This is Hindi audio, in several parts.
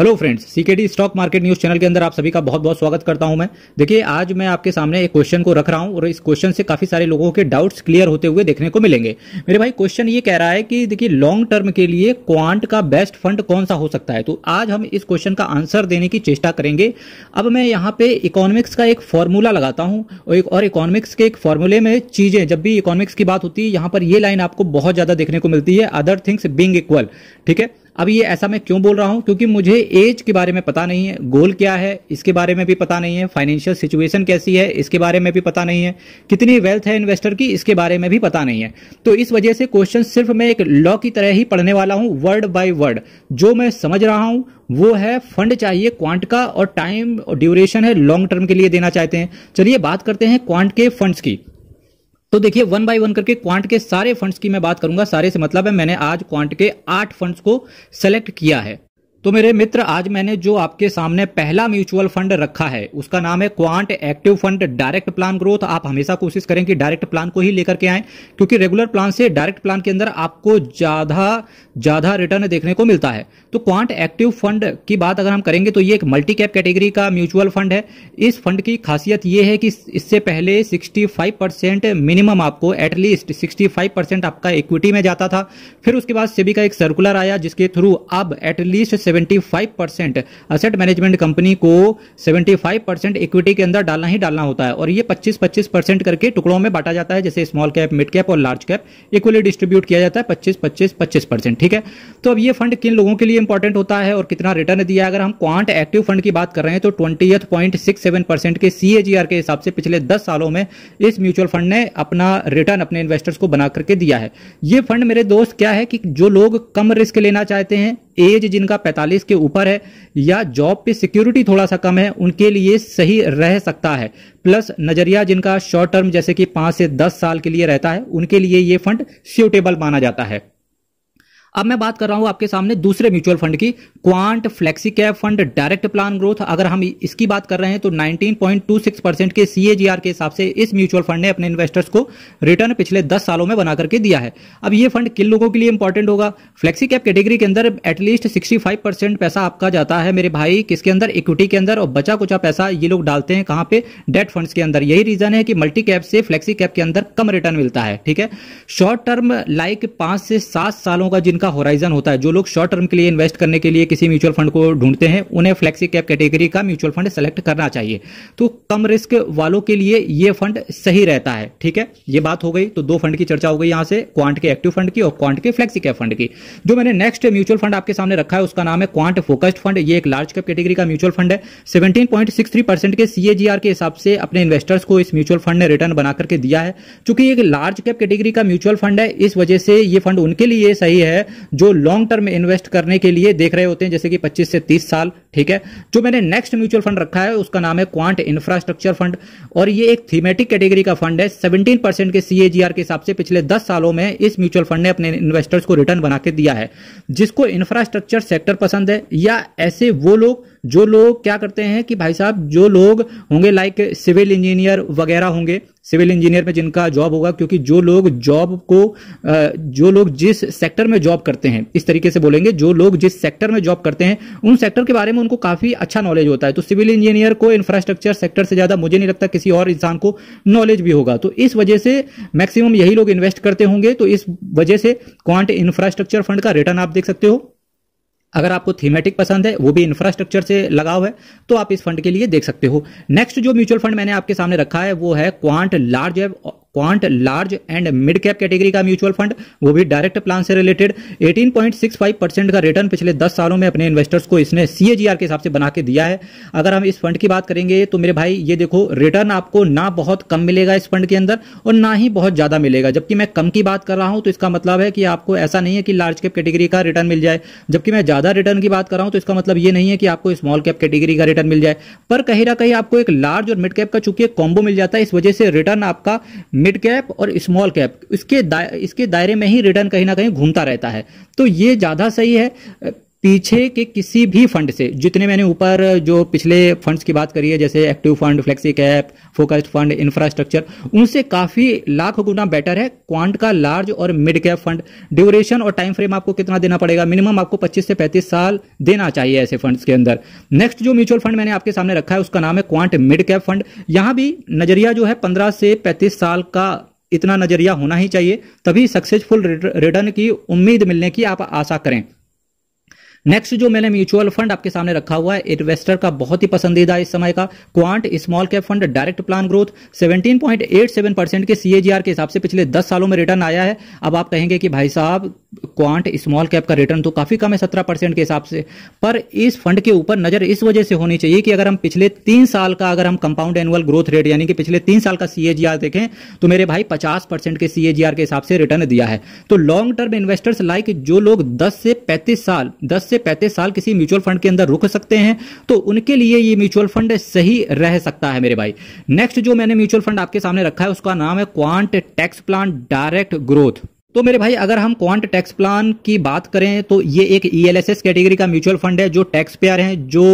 hello friends CKD stock market news channel के अंदर आप सभी का बहुत बहुत स्वागत करता हूं मैं देखिए आज मैं आपके सामने एक क्वेश्चन को रख रहा हूं और इस क्वेश्चन से काफी सारे लोगों के डाउट्स क्लियर होते हुए देखने को मिलेंगे मेरे भाई क्वेश्चन ये कह रहा है कि देखिए लॉन्ग टर्म के लिए क्वांट का बेस्ट फंड कौन सा हो सकता है तो आज हम इस क्वेश्चन का आंसर देने की चेष्टा करेंगे अब मैं यहाँ पे इकोनॉमिक्स का एक फॉर्मूला लगाता हूँ और एक और इकोनॉमिक्स के एक फॉर्मूले में चीजें जब भी इकोनॉमिक्स की बात होती है यहाँ पर ये लाइन आपको बहुत ज्यादा देखने को मिलती है अदर थिंग्स बींग इक्वल ठीक है अभी ये ऐसा मैं क्यों बोल रहा हूं क्योंकि मुझे एज के बारे में पता नहीं है गोल क्या है इसके बारे में भी पता नहीं है फाइनेंशियल सिचुएशन कैसी है इसके बारे में भी पता नहीं है कितनी वेल्थ है इन्वेस्टर की इसके बारे में भी पता नहीं है तो इस वजह से क्वेश्चन सिर्फ मैं एक लॉ की तरह ही पढ़ने वाला हूं वर्ड बाय वर्ड जो मैं समझ रहा हूं वो है फंड चाहिए क्वांट का और टाइम और ड्यूरेशन है लॉन्ग टर्म के लिए देना चाहते हैं चलिए बात करते हैं क्वांट के फंड्स की तो देखिए वन बाय वन करके क्वांट के सारे फंड्स की मैं बात करूंगा सारे से मतलब है मैंने आज क्वांट के आठ फंड्स को सेलेक्ट किया है तो मेरे मित्र आज मैंने जो आपके सामने पहला म्यूचुअल फंड रखा है उसका नाम है Quant active fund direct plan growth आप हमेशा कोशिश करें कि डायरेक्ट प्लान को ही लेकर के आए क्योंकि रेगुलर प्लान से डायरेक्ट प्लान के अंदर आपको ज्यादा ज्यादा रिटर्न देखने को मिलता है तो क्वांट एक्टिव फंड की बात अगर हम करेंगे तो ये एक मल्टी कैप कैटेगरी का म्यूचुअल फंड है इस फंड की खासियत ये है कि इससे पहले सिक्सटी परसेंट मिनिमम आपको एटलीस्ट सिक्सटी परसेंट आपका इक्विटी में जाता था फिर उसके बाद सेबी का एक सर्कुलर आया जिसके थ्रू अब at least 75 percent asset management company को 75 परसेंट इक्विटी के अंदर डालना ही डालना होता है और ये 25-25 परसेंट करके टुकड़ों में बांटा जाता है जैसे स्मॉल कैप मिड कैप और लार्ज कैप इक्वली डिस्ट्रीब्यूट किया जाता है 25 25 25 परसेंट ठीक है तो अब ये फंड किन लोगों के लिए इंपॉर्टेंट होता है और कितना रिटर्न दिया अगर हम क्वांट एक्टिव फंड की बात कर रहे हैं तो ट्वेंटी के सी के हिसाब से पिछले दस सालों में इस म्यूचुअल फंड ने अपना रिटर्न अपने इन्वेस्टर्स को बना करके दिया है ये फंड मेरे दोस्त क्या है कि जो लोग कम रिस्क लेना चाहते हैं एज जिनका 45 के ऊपर है या जॉब पे सिक्योरिटी थोड़ा सा कम है उनके लिए सही रह सकता है प्लस नजरिया जिनका शॉर्ट टर्म जैसे कि पांच से दस साल के लिए रहता है उनके लिए ये फंड स्यूटेबल माना जाता है अब मैं बात कर रहा हूं आपके सामने दूसरे म्यूचुअल फंड की Quant flexi cap fund direct plan growth अगर हम इसकी बात कर रहे हैं तो 19.26 परसेंट के सीएजीआर के हिसाब से इस म्यूचुअल फंड ने अपने इन्वेस्टर्स को रिटर्न पिछले 10 सालों में बना करके दिया है अब ये फंड किन लोगों के लिए इंपॉर्टेंट होगा फ्लेक्सी कैप कैटेगरी के अंदर एटलीस्ट सिक्सटी पैसा आपका जाता है मेरे भाई किसके अंदर इक्विटी के अंदर और बचा कुचा पैसा ये लोग डालते हैं कहां पे डेट फंड के अंदर यही रीजन है कि मल्टी कैप से फ्लेक्सी कैप के अंदर कम रिटर्न मिलता है ठीक है शॉर्ट टर्म लाइक पांच से सात सालों का जिनका का होराइजन होता है जो लोग शॉर्ट टर्म के लिए इन्वेस्ट करने के लिए किसी म्यूचुअल फंड को ढूंढते हैं उन्हें फ्लेक्सी कैप कैटेगरी का म्यूचुअल फंड सेलेक्ट करना चाहिए तो कम रिस्क वालों के लिए ये फंड सही रहता है ठीक है ये बात हो गई तो दो फंड की चर्चा हो गई यहां से क्वांट के एक्टिव फंड की और क्वांट के फ्लेक्सी कैप फंड की जो मैंने नेक्स्ट म्यूचुअल फंड आपके सामने रखा है उसका नाम है क्वांट फोकस्ड फंड ये एक लार्ज कैप कैटेगरी का म्यूचुअल फंड है 17.63 के सीएजीआर के हिसाब से अपने इन्वेस्टर्स को इस म्यूचुअल फंड ने रिटर्न बना करके दिया है चूंकि एक लार्ज कैप कैटेगरी का म्यूचुअल फंड है इस वजह से ये फंड उनके लिए सही है जो लॉन्ग टर्म इन्वेस्ट करने के लिए देख रहे होते हैं जैसे कि 25 से 30 साल ठीक है जो मैंने नेक्स्ट म्यूचुअल फंड रखा है उसका नाम है क्वांट इंफ्रास्ट्रक्चर फंड और ये एक थीमेटिक कैटेगरी का फंड है सेवनटीन के सी के हिसाब से पिछले दस सालों में इस म्यूचुअल फंड ने अपने इन्वेस्टर्स को रिटर्न बना के दिया है जिसको इंफ्रास्ट्रक्चर सेक्टर पसंद है या ऐसे वो लोग जो लोग क्या करते हैं कि भाई साहब जो लोग होंगे लाइक सिविल इंजीनियर वगैरह होंगे सिविल इंजीनियर में जिनका जॉब होगा क्योंकि जो लोग जॉब को जो लोग जिस सेक्टर में जॉब करते हैं इस तरीके से बोलेंगे जो लोग जिस सेक्टर में जॉब करते हैं उन सेक्टर के बारे में उनको काफी अच्छा नॉलेज होता है तो सिविल इंजीनियर को इंफ्रास्ट्रक्चर सेक्टर से ज्यादा मुझे नहीं लगता किसी और इंसान को नॉलेज भी होगा तो इस वजह से मैक्सिमम यही लोग इन्वेस्ट करते होंगे तो इस वजह से क्वांट इंफ्रास्ट्रक्चर फंड का रिटर्न आप देख सकते हो अगर आपको थीमेटिक पसंद है वो भी इंफ्रास्ट्रक्चर से लगाव है तो आप इस फंड के लिए देख सकते हो नेक्स्ट जो म्यूचुअल फंड मैंने आपके सामने रखा है वो है क्वांट लार्ज एव Quant large and mid cap category का म्यूचुअल फंड वो भी डायरेक्ट प्लान से रिलेटेड 18.65 परसेंट का रिटर्न पिछले 10 सालों में अपने इन्वेस्टर्स को इसने सी के हिसाब से बना के दिया है अगर हम इस फंड की बात करेंगे तो मेरे भाई ये देखो रिटर्न आपको ना बहुत कम मिलेगा इस फंड के अंदर और ना ही बहुत ज़्यादा मिलेगा जबकि मैं कम की बात कर रहा हूं तो इसका मतलब है कि आपको ऐसा नहीं है कि लार्ज कैप कैटेगरी का रिटर्न मिल जाए जबकि मैं ज़्यादा रिटर्न की बात कर रहा हूं तो इसका मतलब ये नहीं है कि आपको स्मॉल कैप कैटेगरी का रिटर्न मिल जाए पर कहीं ना कहीं आपको एक लार्ज और मिड कैप का चूंकि कॉम्बो मिल जाता है इस वजह से रिटर्न आपका मिड कैप और स्मॉल कैप इसके दा, इसके दायरे में ही रिटर्न कहीं ना कहीं घूमता रहता है तो ये ज़्यादा सही है पीछे के किसी भी फंड से जितने मैंने ऊपर जो पिछले फंड्स की बात करी है जैसे active fund flexi cap focused fund infrastructure उनसे काफी लाख गुना बेटर है क्वांट का लार्ज और मिड कैप फंड ड्यूरेशन और टाइम फ्रेम आपको कितना देना पड़ेगा मिनिमम आपको 25 से 35 साल देना चाहिए ऐसे फंड्स के अंदर नेक्स्ट जो म्यूचुअल फंड मैंने आपके सामने रखा है उसका नाम है क्वांट मिड कैप फंड यहां भी नजरिया जो है पंद्रह से पैंतीस साल का इतना नजरिया होना ही चाहिए तभी सक्सेसफुल रिटर्न की उम्मीद मिलने की आप आशा करें नेक्स्ट जो मैंने म्यूचुअल फंड आपके सामने रखा हुआ है इन्वेस्टर का बहुत ही पसंदीदा इस समय का Quant small cap fund direct plan growth 17.87 percent के सीएजीआर के हिसाब से पिछले 10 सालों में रिटर्न आया है अब आप कहेंगे कि भाई साहब क्वांट स्मॉल कैप का रिटर्न तो काफ़ी कम है सत्रह परसेंट के हिसाब से पर इस फंड के ऊपर नज़र इस वजह से होनी चाहिए कि अगर हम पिछले तीन साल का अगर हम कंपाउंड एनुअल ग्रोथ रेट यानी कि पिछले तीन साल का सी देखें तो मेरे भाई पचास परसेंट के सी के हिसाब से रिटर्न दिया है तो लॉन्ग टर्म इन्वेस्टर्स लाइक जो लोग दस से पैंतीस साल दस से पैंतीस साल किसी म्यूचुअल फंड के अंदर रुक सकते हैं तो उनके लिए ये म्यूचुअल फंड सही रह सकता है मेरे भाई नेक्स्ट जो मैंने म्यूचुअल फंड आपके सामने रखा है उसका नाम है Quant tax plan direct growth तो मेरे भाई अगर हम क्वांट टैक्स प्लान की बात करें तो ये एक ई e कैटेगरी का म्यूचुअल फंड है जो टैक्स पेयर हैं जो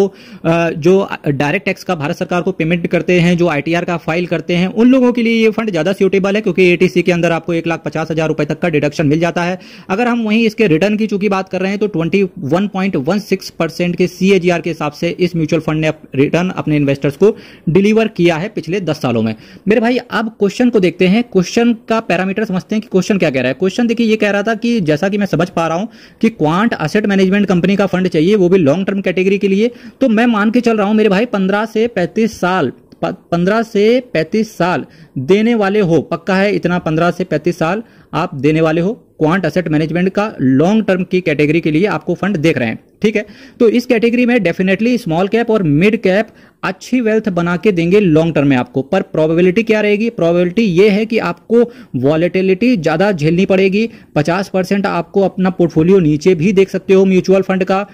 जो डायरेक्ट टैक्स का भारत सरकार को पेमेंट करते हैं जो आईटीआर का फाइल करते हैं उन लोगों के लिए ये फंड ज़्यादा सूटेबल है क्योंकि एटीसी के अंदर आपको एक लाख पचास हज़ार रुपए तक का डिडक्शन मिल जाता है अगर हम वहीं इसके रिटर्न की चूंकि बात कर रहे हैं तो twenty one point one six percent के सी के हिसाब से इस म्यूचुअल फंड ने रिटर्न अपने इन्वेस्टर्स को डिलीवर किया है पिछले दस सालों में मेरे भाई अब क्वेश्चन को देखते हैं क्वेश्चन का पैरामीटर समझते हैं कि क्वेश्चन क्या कह रहा है क्वेश्चन देखिए ये कह रहा था कि जैसा कि मैं समझ पा रहा हूं कि क्वांट असेट मैनेजमेंट कंपनी का फंड चाहिए वो भी लॉन्ग टर्म कैटेगरी के लिए तो मैं मान के चल रहा हूं मेरे भाई पंद्रह से पैंतीस साल पंद्रह से पैंतीस साल देने वाले हो पक्का है इतना पंद्रह से पैंतीस साल आप देने वाले हो क्वांट असेट मैनेजमेंट का लॉन्ग टर्म की कैटेगरी के लिए आपको फंड देख रहे हैं ठीक है तो इस कैटेगरी में डेफिनेटली स्मॉल कैप और मिड कैप अच्छी वेल्थ बना के देंगे लॉन्ग टर्म में आपको पर प्रोबेबिलिटी क्या रहेगी प्रोबेबिलिटी ये है कि आपको वॉलेटिलिटी ज़्यादा झेलनी पड़ेगी 50 परसेंट आपको अपना पोर्टफोलियो नीचे भी देख सकते हो म्यूचुअल फंड का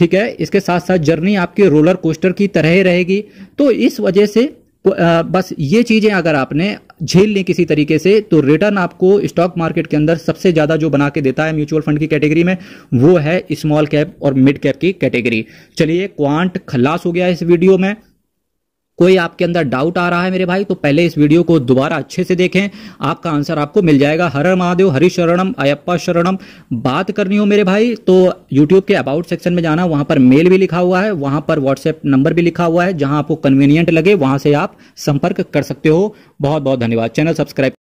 ठीक है इसके साथ साथ जर्नी आपकी रोलर कोस्टर की तरह ही रहेगी तो इस वजह से बस ये चीज़ें अगर आपने झेल ली किसी तरीके से तो रिटर्न आपको स्टॉक मार्केट के अंदर सबसे ज़्यादा जो बना के देता है म्यूचुअल फंड की कैटेगरी में वो है स्मॉल कैप और मिड कैप की कैटेगरी चलिए क्वांट खलास हो गया इस वीडियो में कोई आपके अंदर डाउट आ रहा है मेरे भाई तो पहले इस वीडियो को दोबारा अच्छे से देखें आपका आंसर आपको मिल जाएगा हर महादेव हरि शरणम अयप्पा शरणम बात करनी हो मेरे भाई तो यूट्यूब के अबाउट सेक्शन में जाना वहां पर मेल भी लिखा हुआ है वहां पर व्हाट्सएप नंबर भी लिखा हुआ है जहां आपको कन्वीनियंट लगे वहां से आप संपर्क कर सकते हो बहुत बहुत धन्यवाद चैनल सब्सक्राइब